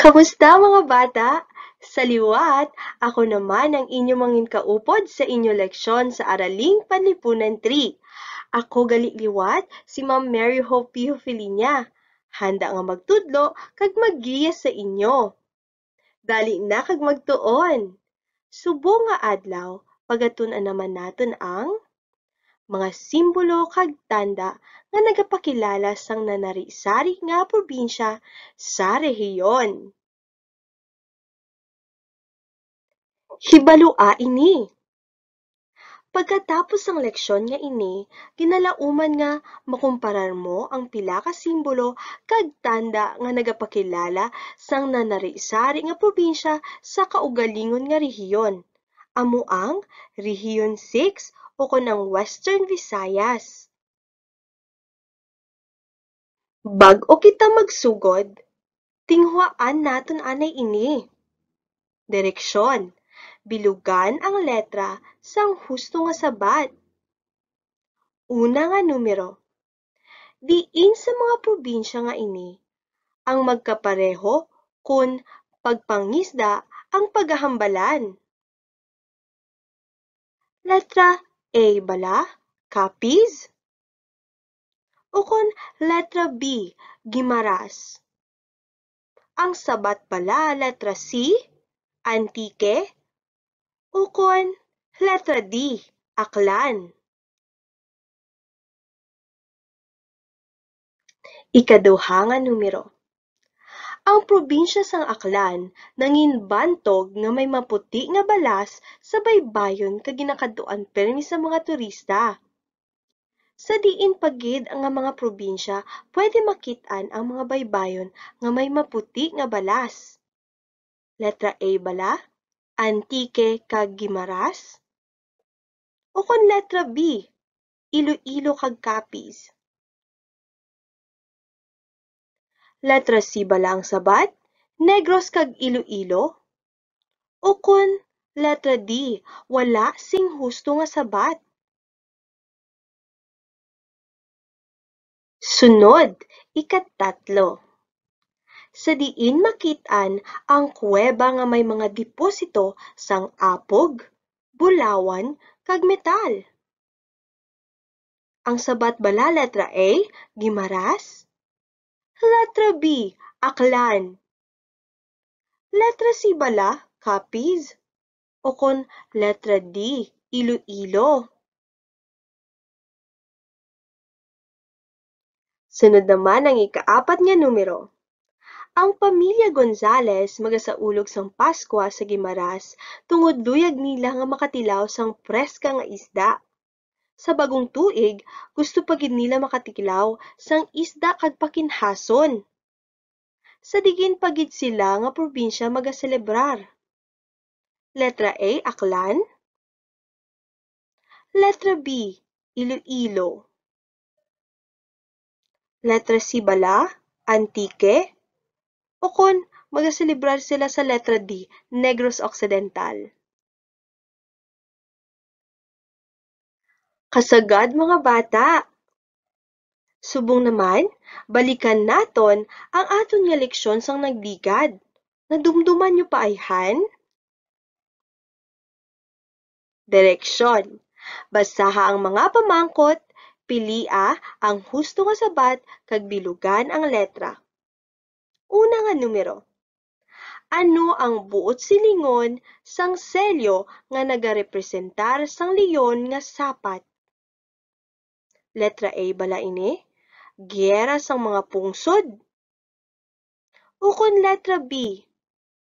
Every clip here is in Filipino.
Kamusta mga bata? Sa liwat, ako naman ang inyong mangin kaupod sa inyong leksyon sa Araling Panlipunan 3. Ako gali liwat, si Ma'am Mary Hope Pio Handa nga magtudlo kag maggiya sa inyo. Dali na kag magtuon. Subo nga adlaw, pagatunan naman naton ang mga simbolo kag tanda nga nagapakilala sang nanari-sari nga probinsya sa rehiyon. Hibalua ini. Pagkatapos ang leksyon nga ini, ginalauman nga makumparar mo ang pila ka simbolo kag tanda nga nagapakilala sang nanarisari nga probinsya sa kaugalingon nga rehiyon. Amo ang Rehiyon 6 o kunang Western Visayas. Bag-o kita magsugod, tinghuaan naton anay ini. Direksyon bilugan ang letra sang husto nga sabat. Una nga numero. Diin sa mga probinsya nga ini, ang magkapareho kun pagpangisda ang paghahambalan. Letra A bala, copies? O kun letra B, gimaras? Ang sabat bala, letra C, antike? Ukon, letra D. Aklan. Ikaduhang numero. Ang probinsya sang Aklan nangin bantog nga may maputi nga balas sa baybayon kag ginakaduan permi sa mga turista. Sa diin pagid ang mga probinsya, pwede makitaan ang mga baybayon nga may maputi nga balas. Letra A bala? Antique kag Gimaras? O kon letra B, Iloilo kag Capiz? Letra C ba lang sabat? Negros kag Iloilo? O kon letra D, wala sing husto nga sabat? Sunod, ikatatlo sa diin makit-an ang kuweba nga may mga deposito sang apog, bulawan, kag metal. Ang sabat bala letra A, gimaras. Letra B, aklan. Letra C bala, Capiz? O kon letra D, Iloilo. Sunod naman ang ikaapat nga numero. Ang pamilya Gonzales magasaulog sang Paskwa sa Gimaras tungod duyag nila nga makatilaw sang preska nga isda. Sa bagong tuig, gusto pa gid nila makatilaw sang isda kag pakinhason. Sa digin pagid sila nga probinsya magaselebrar. Letra A, Aklan. Letra B, Iloilo. Letra C, Bala, Antique. O kon, magseselebrar sila sa Letra D, Negros Occidental. Kasagad mga bata! Subong naman, balikan naton ang aton nga leksyon sang nagdigad. Nadumduman nyo pa ayhan? Direksyon. Basaha ang mga pamangkot, pilia ang husto nga sabat kag bilugan ang letra. Una nga numero. Ano ang buot silingon sang selyo nga nagarepresentar sang leon nga sapat? Letra A bala ini? Giyera sang mga pungsod. O kon letra B,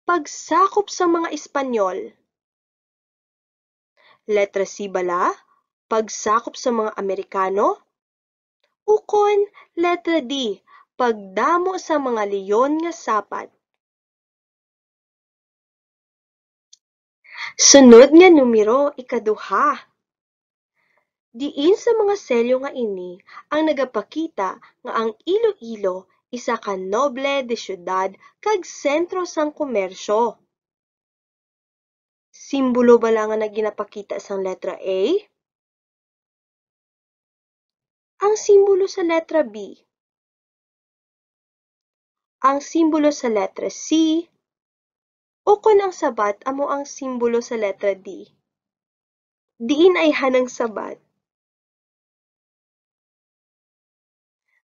pagsakop sa mga Espanyol. Letra C bala, pagsakop sa mga Amerikano. O kon letra D, pagdamo sa mga leyon nga sapat. Sunod nga numero, ikaduha. Diin sa mga selyo nga ini ang nagapakita nga ang Iloilo isa ka noble de syudad kag sentro sang komersyo. Simbolo ba lang nga naginapakita sang letra A? Ang simbolo sa letra B ang simbolo sa letra C, o ang sabat amo ang simbolo sa letra D. Diin ay hanang sabat.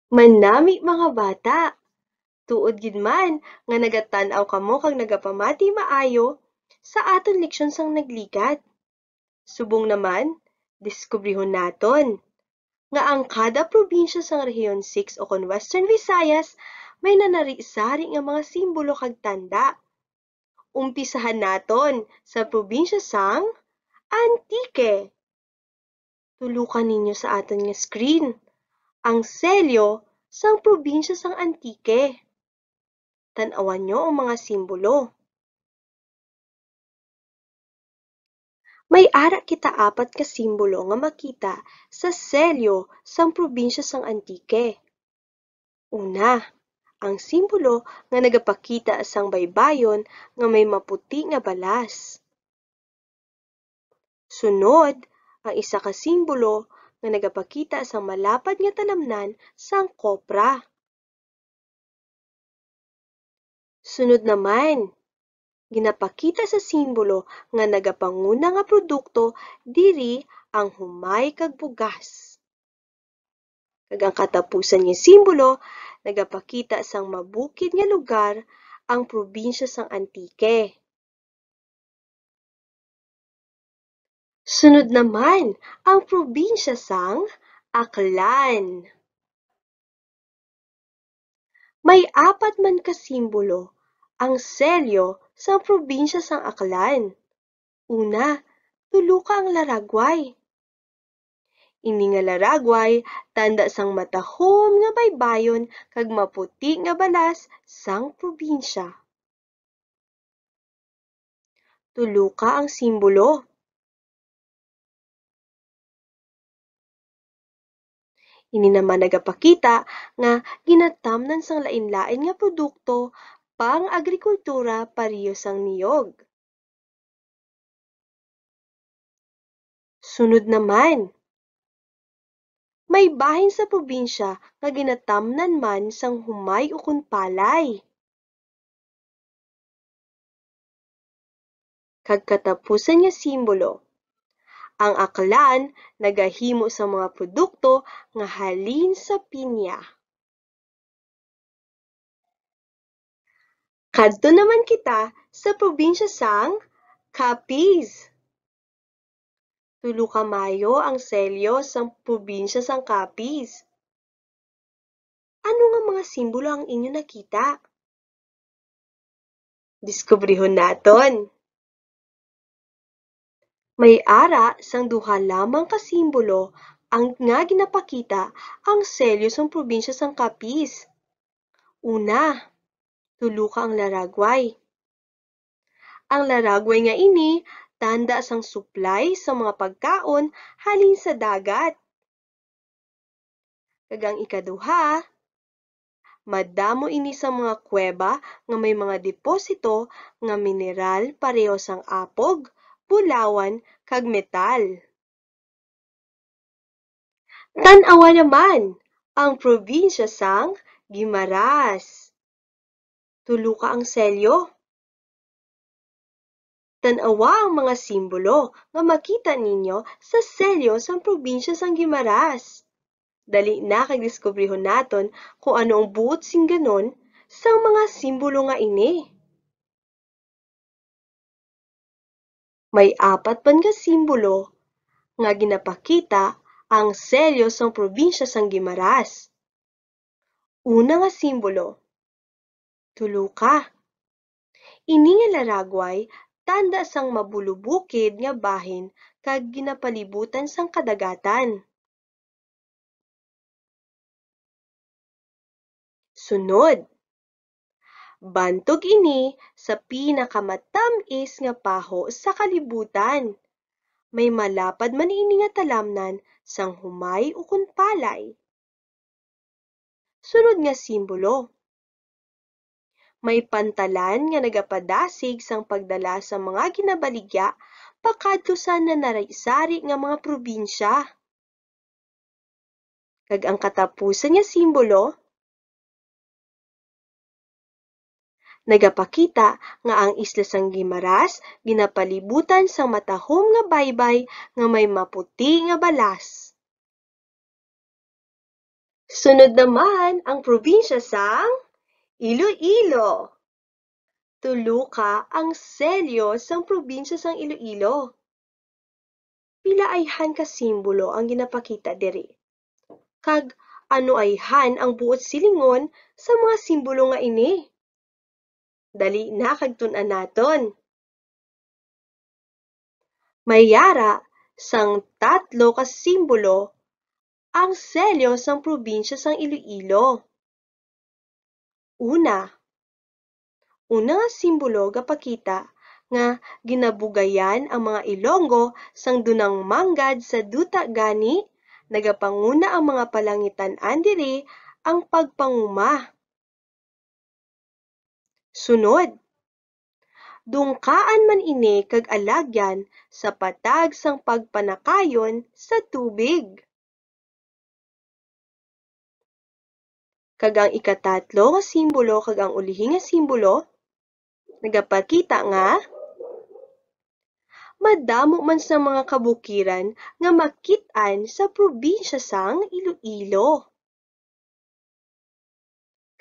Manami mga bata! Tuod gid man nga nagatan-aw kamo kag nagapamati maayo sa aton leksyon sang nagligat. Subong naman, diskubrihon naton nga ang kada probinsya sang Rehiyon 6 o kon Western Visayas may nanari-sari nga mga simbolo kag tanda. Umpisahan naton sa probinsya sang Antique. Tulukan ninyo sa aton nga screen ang selyo sang probinsya sang Antique. Tanawan nyo ang mga simbolo. May ara kita apat ka simbolo nga makita sa selyo sang probinsya sang Antique. Una, ang simbolo nga nagapakita sang baybayon nga may maputi nga balas. Sunod, ang isa ka simbolo nga nagapakita sa malapad nga tanamnan sang kopra. Sunod naman, ginapakita sa simbolo nga nagapanguna nga produkto diri ang humay kag bugas. Kag ang katapusan nga simbolo nagapakita sang mabukid nga lugar ang probinsya sang Antique. Sunod naman ang probinsya sang Aklan. May apat man kasimbolo ang selyo sa probinsya sang Aklan. Una, tuluka ang Laragway. Ini nga laragway, tanda sang matahom nga baybayon kag maputi nga balas sang probinsya. Tulo ka ang simbolo. Ini naman nagapakita nga ginatamnan sang lain-lain nga produkto pang agrikultura pariyo sang niyog. Sunod naman, may bahin sa probinsya nga ginatamnan man sang humay ukon palay. Kag katapusan nga simbolo, ang aklan nagahimo sa mga produkto nga halin sa pinya. Kadto naman kita sa probinsya sang Capiz. Tulo ka ang selyo sa probinsya sang Capiz. Ano nga mga simbolo ang inyo nakita? Diskubrihon naton. May ara sang duha lamang ka simbolo ang nga ginapakita ang selyo sang probinsya sang Capiz. Una, tulo ka ang Laragway. Ang Laragway nga ini Tandas ang supply sa mga pagkaon halin sa dagat. Kagang ikaduha, madamo ini sa mga kuweba nga may mga deposito nga mineral pareho sang apog, bulawan, kag metal. Tan-awa naman ang probinsya sang Gimaras. Tulo ka ang selyo Tan-awa ang mga simbolo nga makita ninyo sa selyo sa probinsya sang Gimaras. Dali na kay diskubrihon naton kung ano ang buot sing ganon sa mga simbolo nga ini. May apat pan nga simbolo nga ginapakita ang selyo sang probinsya sang Gimaras. Una nga simbolo, tuluka. Ini nga laragway tanda sang mabulubukid nga bahin kag ginapalibutan sang kadagatan. Sunod, bantog ini sa pinakamatamis nga paho sa kalibutan. May malapad man ini nga talamnan sang humay ukon palay. Sunod nga simbolo, may pantalan nga nagapadasig sang pagdala sa mga ginabaligya pakadto sa nanarisari nga mga probinsya. Kag ang katapusan nga simbolo nagapakita nga ang isla sang Gimaras ginapalibutan sang matahom nga baybay nga may maputi nga balas. Sunod naman ang probinsya sang Iloilo. Tuluka ang selyo sang probinsya sang Iloilo. Pila ay han ka simbolo ang ginapakita diri. Kag ano ay han ang buot silingon sa mga simbolo nga ini? Dali na kag an naton. Mayara sang tatlo ka simbolo ang selyo sang probinsya sang Iloilo. Una, una simbolo gapakita nga ginabugayan ang mga Ilonggo sang dunang manggad sa duta gani nagapanguna ang mga palangitan-an diri ang pagpanguma. Sunod, dungkaan man ini kag alagyan sa patag sang pagpanakayon sa tubig. kag ang ikatatlo nga simbolo kag ang ulihi nga simbolo nagapakita nga madamo man sa mga kabukiran nga makit-an sa probinsya sang Iloilo.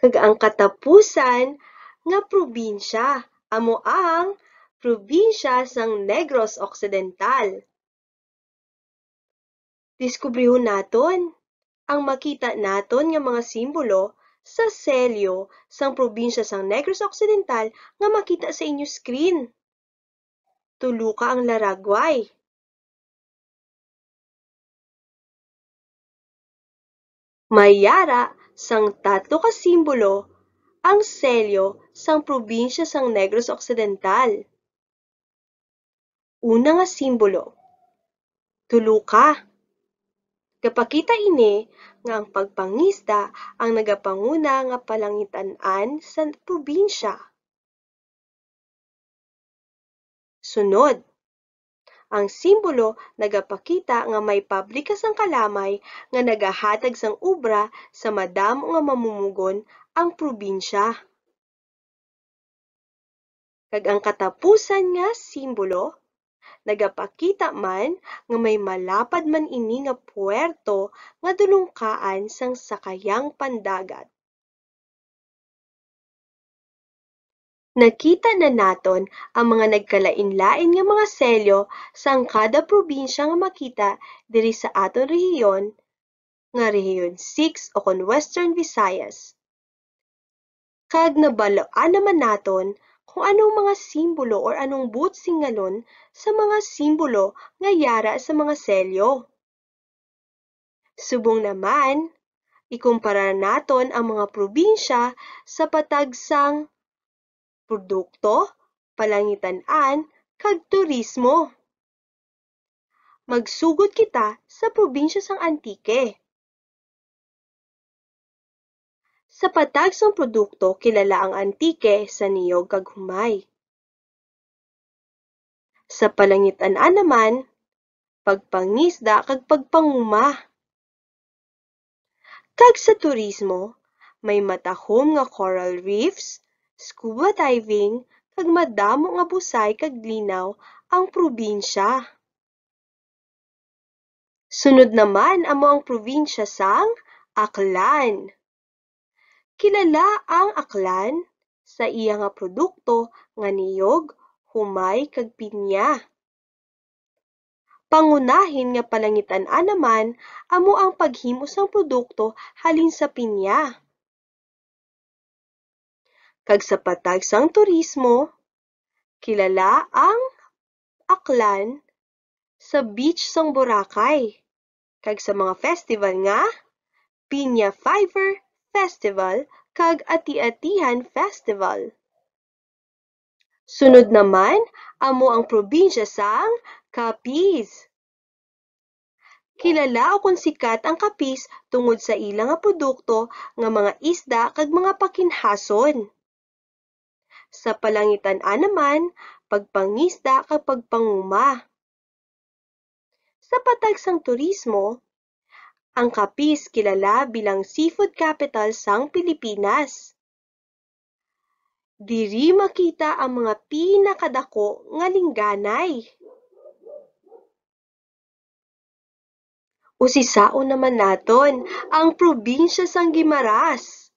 Kag ang katapusan nga probinsya amo ang probinsya sang Negros Occidental. Diskubrihon naton ang makita naton nga mga simbolo sa selyo sang probinsya sang Negros Occidental nga makita sa inyo screen. Tulo ka ang Laragway. Mayara sang tatlo ka simbolo ang selyo sang probinsya sang Negros Occidental. Una nga simbolo, tulo ka. Gapakita ini nga ang pagpangisda ang nagapanguna nga palangitan-an sa probinsya. Sunod, ang simbolo nagapakita nga may pabrika sang kalamay nga nagahatag sang ubra sa madamo nga mamumugon ang probinsya. Kag ang katapusan nga simbolo nagapakita man nga may malapad man ini nga puerto nga dulungkaan sang sakayang pandagat. Nakita na naton ang mga nagkalain-lain nga mga selyo sang kada probinsya nga makita diri sa aton rehiyon nga Rehiyon 6 o kon Western Visayas. Kag nabaloan naman naton kung anong mga simbolo o anong booth singalon sa mga simbolo nga yara sa mga selyo. Subong naman, ikumpara naton ang mga probinsya sa patagsang produkto, palangitan-an, kag turismo. Magsugod kita sa probinsya sang Antique. Sa patag sang produkto kilala ang antike sa niyog kag humay. Sa palangitan naman, pagpangisda kag pagpanguma. Kag sa turismo, may matahom nga coral reefs, scuba diving, kag madamo nga busay kag linaw ang probinsya. Sunod naman amo ang probinsya sang Aklan. Kilala ang aklan sa iya nga produkto nga niyog humay kag pinya. Pangunahin nga palangitan-an naman amo ang paghimo sang produkto halin sa pinya. Kag sa patag sang turismo, kilala ang aklan sa beach sang Boracay kag sa mga festival nga Pinya Fiverr Festival kag Ati-Atihan Festival. Sunod naman amo ang probinsya sang Capiz. Kilala o kung sikat ang Capiz tungod sa ilang nga produkto nga mga isda kag mga pakinhason. Sa palangitan a naman, pagpangisda kag pagpanguma. Sa patag sang turismo, ang Capiz kilala bilang seafood capital sang Pilipinas. Diri makita ang mga pinakadako nga lingganay. Usisaon naman naton ang probinsya sang Gimaras.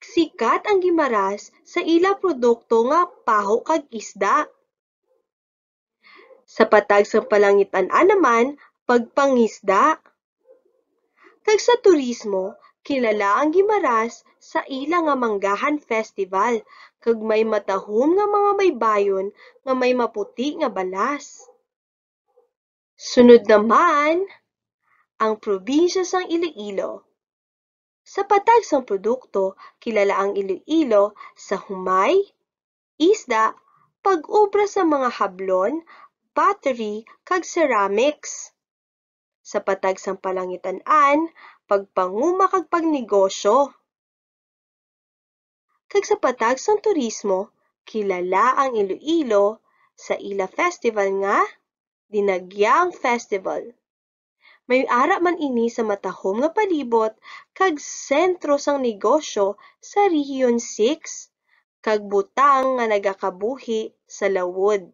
Sikat ang Gimaras sa ila produkto nga paho kag isda. Sa patag sa palangitan naman, pagpangisda. Kag sa turismo, kilala ang Gimaras sa ila nga Manggahan Festival kag may matahom nga mga baybayon nga may maputi nga balas. Sunod naman, ang probinsya sang Iloilo. Sa patag sang produkto, kilala ang Iloilo sa humay, isda, pag-ubra sa mga hablon, pottery, kag ceramics sa patag sang palangitan-an, pagpanguma kag pagnegosyo. Kag sa patag sang turismo, kilala ang Iloilo sa Ila Festival nga Dinagyang Festival. May ara man ini sa matahom nga palibot kag sentro sang negosyo sa Region 6 kag butang nga nagakabuhi sa lawod.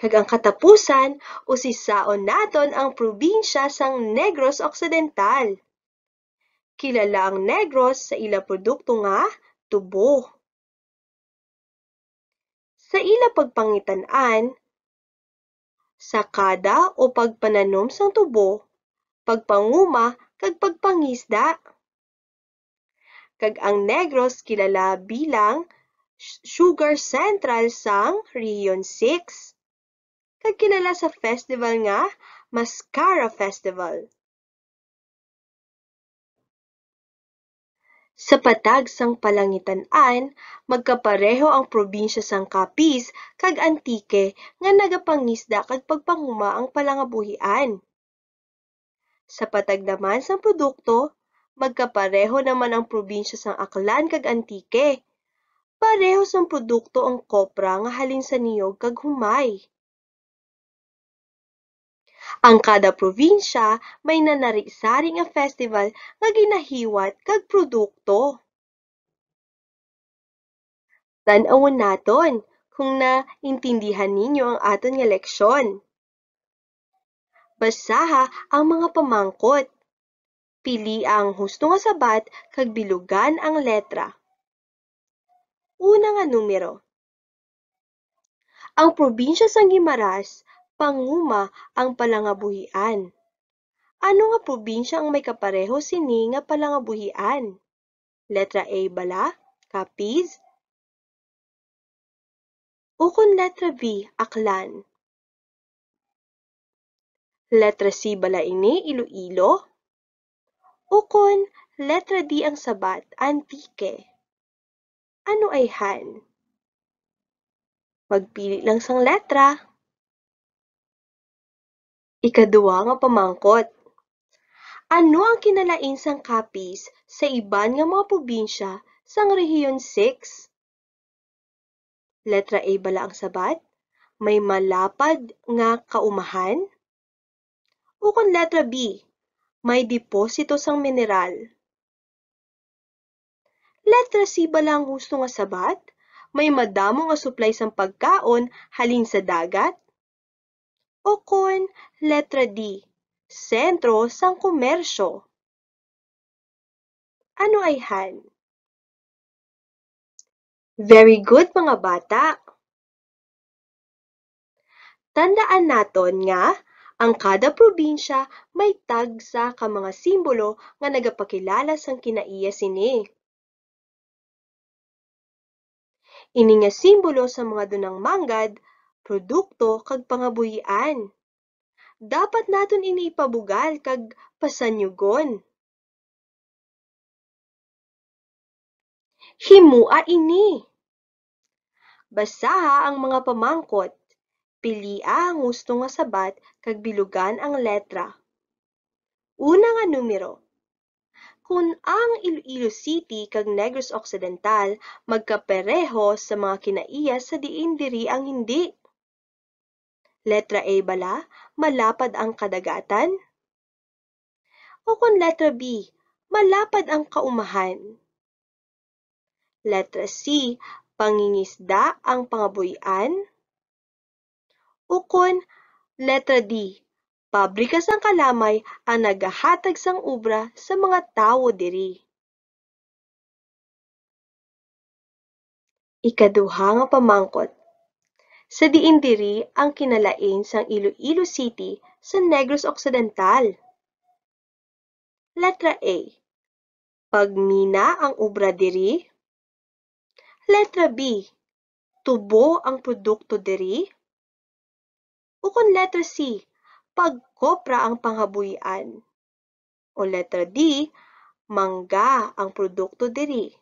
Kag ang katapusan usisaon naton ang probinsya sang Negros Occidental. Kilala ang Negros sa ila produkto nga tubo. Sa ila pagpangitan-an, kada o pagpananom sang tubo, pagpanguma kag pagpangisda. Kag ang Negros kilala bilang Sugar Central sang Region 6 nagkilala sa festival nga Mascara Festival. Sa patag sang palangitan-an, magkapareho ang probinsya sang Capiz kag Antique nga nagapangisda kag pagpanguma ang palangabuhian. Sa patag naman sang produkto, magkapareho naman ang probinsya sang Aklan kag Antique. Pareho sang produkto ang kopra nga halin sa niyog kag humay. Ang kada probinsya may nanari-sari nga festival nga ginahiwat kag produkto. tan naton kung naintindihan ninyo ang aton nga leksyon. Basaha ang mga pamangkot. Pili ang husto nga sabat kag bilugan ang letra. Una nga numero. Ang probinsya sa Gimaras Panguma ang Palangabuhian. Ano nga probinsya ang may kapareho sini nga Palangabuhian? Letra A bala, Capiz. Ukon letra B, Aklan. Letra C bala ini Iloilo. Ukon letra D ang sabat, Antique. Ano ay Han? Magpili lang sang letra. Ikaduwa nga pamangkot. Ano ang kinalain sang kapis sa iban nga mga probinsya sang Rehiyon 6? Letra A bala ang sabat? May malapad nga kaumahan? O kung letra B, may deposito sang mineral? Letra C bala ang gusto nga sabat? May madamo nga supply sang pagkaon halin sa dagat? o kun letra D, sentro sang komersyo. Ano ay han? Very good mga bata! Tandaan naton nga ang kada probinsya may tagsa ka mga simbolo nga nagapakilala sang kinaiya sini. Ini nga simbolo sa mga dunang manggad produkto kag pangabuyian. Dapat naton ini ipabugal kag pasanyugon. Himua ini. Basaha ang mga pamangkot. Pilia ang gusto nga sabat kag bilugan ang letra. Una nga numero. Kung ang Iloilo City kag Negros Occidental magkapareho sa mga kinaiya sa diin diri ang hindi. Letra A bala, malapad ang kadagatan? O kung letra B, malapad ang kaumahan? Letra C, pangingisda ang pangabuyan? O kung letra D, pabrika sang kalamay ang naghahatag sang ubra sa mga tao diri. Ikaduhang pamangkot, sa diindiri ang kinalain sang Iloilo City sa Negros Occidental. Letra A. Pagmina ang obra diri. Letra B. Tubo ang produkto diri. O kung letra C. Pagkopra ang panghabuyan. O letra D. Mangga ang produkto diri.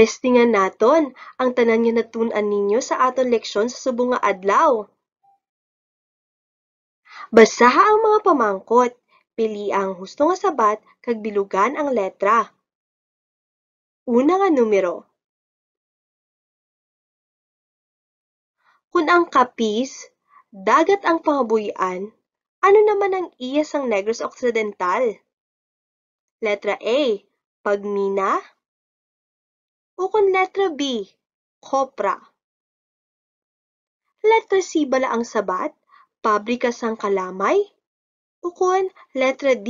Testingan naton ang tanan nga natun-an ninyo sa aton leksyon sa subong nga adlaw. Basaha ang mga pamangkot, pili ang husto nga sabat kag bilugan ang letra. Una nga numero. Kun ang kapis, dagat ang pangabuyan, ano naman ang iya sang Negros Occidental? Letra A, pagmina o kung letra B, kopra. Letra C bala ang sabat, pabrika sang kalamay, o kung letra D,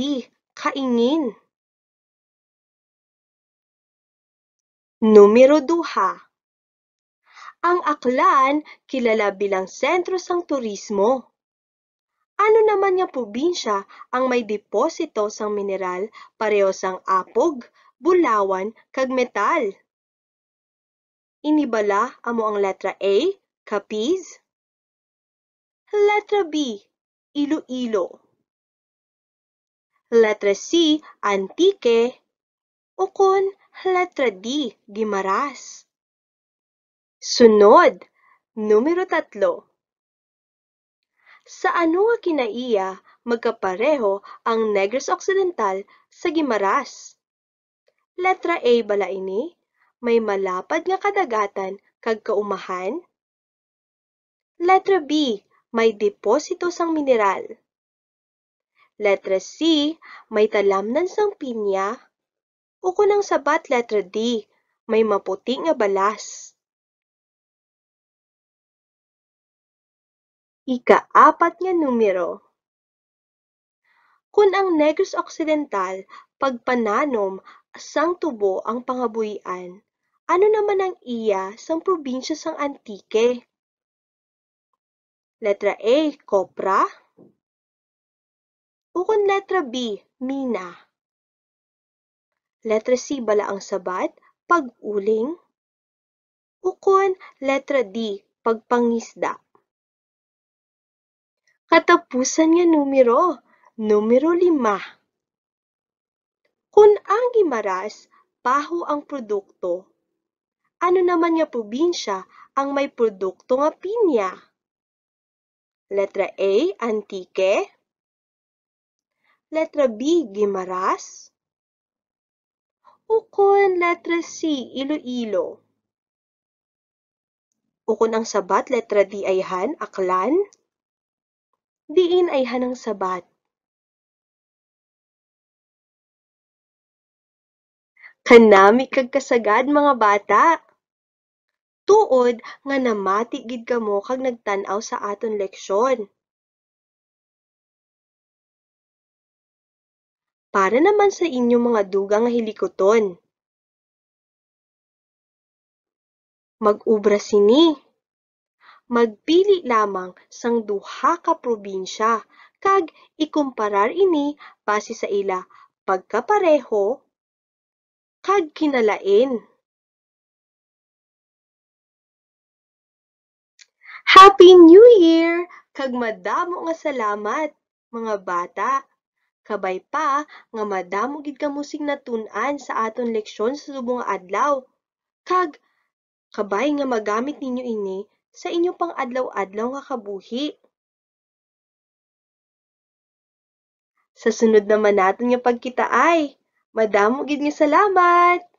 kaingin. Numero 2. Ang Aklan kilala bilang sentro sang turismo. Ano naman nga probinsya ang may deposito sang mineral pareho sang apog, bulawan, kag metal? Inibala amo ang letra A, Capiz. Letra B, Iloilo. Letra C, Antique. O kon, letra D, Gimaras. Sunod, numero tatlo. Sa Anua Kinaiya, magkapareho ang Negros Occidental sa Gimaras. Letra A bala balaini, may malapad nga kadagatan kag kaumahan? Letter B. May deposito sang mineral. Letter C. May talamnan sang pinya. O kunang sabat letter D. May maputi nga balas. Ikaapat nga numero. Kun ang Negros Occidental pagpananom sang tubo ang pangabuian, ano naman ang iya ah? sa probinsya sang Antique? Letra A, Copra. Ukon letra B, Mina. Letra C, Balaang Sabat, Pag-uling. Ukon letra D, Pagpangisda. Katapusan nga numero, numero 5. Kung ang gimaras, paho ang produkto, ano naman nga probinsya ang may produkto nga pinya? Letra A, Antique. Letra B, Gimaras. O kung letra C, Iloilo. O kung ang sabat, letra D ay han, aklan. Diin ay han ang sabat. Kanami kagkasagad mga bata. Tuod nga namati gid kamo kag nagtan-aw sa aton leksyon. Para naman sa inyo mga dugang nga hilikoton. Mag-ubra sini. Magpili lamang sang duha ka probinsya kag ikumparar ini base sa ila pagkapareho kag kinalain. Happy New Year! Kag madamo nga salamat, mga bata. Kabay pa nga madamo gid kamusing natun-an sa aton leksyon sa subong adlaw. Kag kabay nga magamit ninyo ini sa inyo pang adlaw-adlaw nga kabuhi. Sa sunod naman naton nga pagkita ay, madamo gid nga salamat.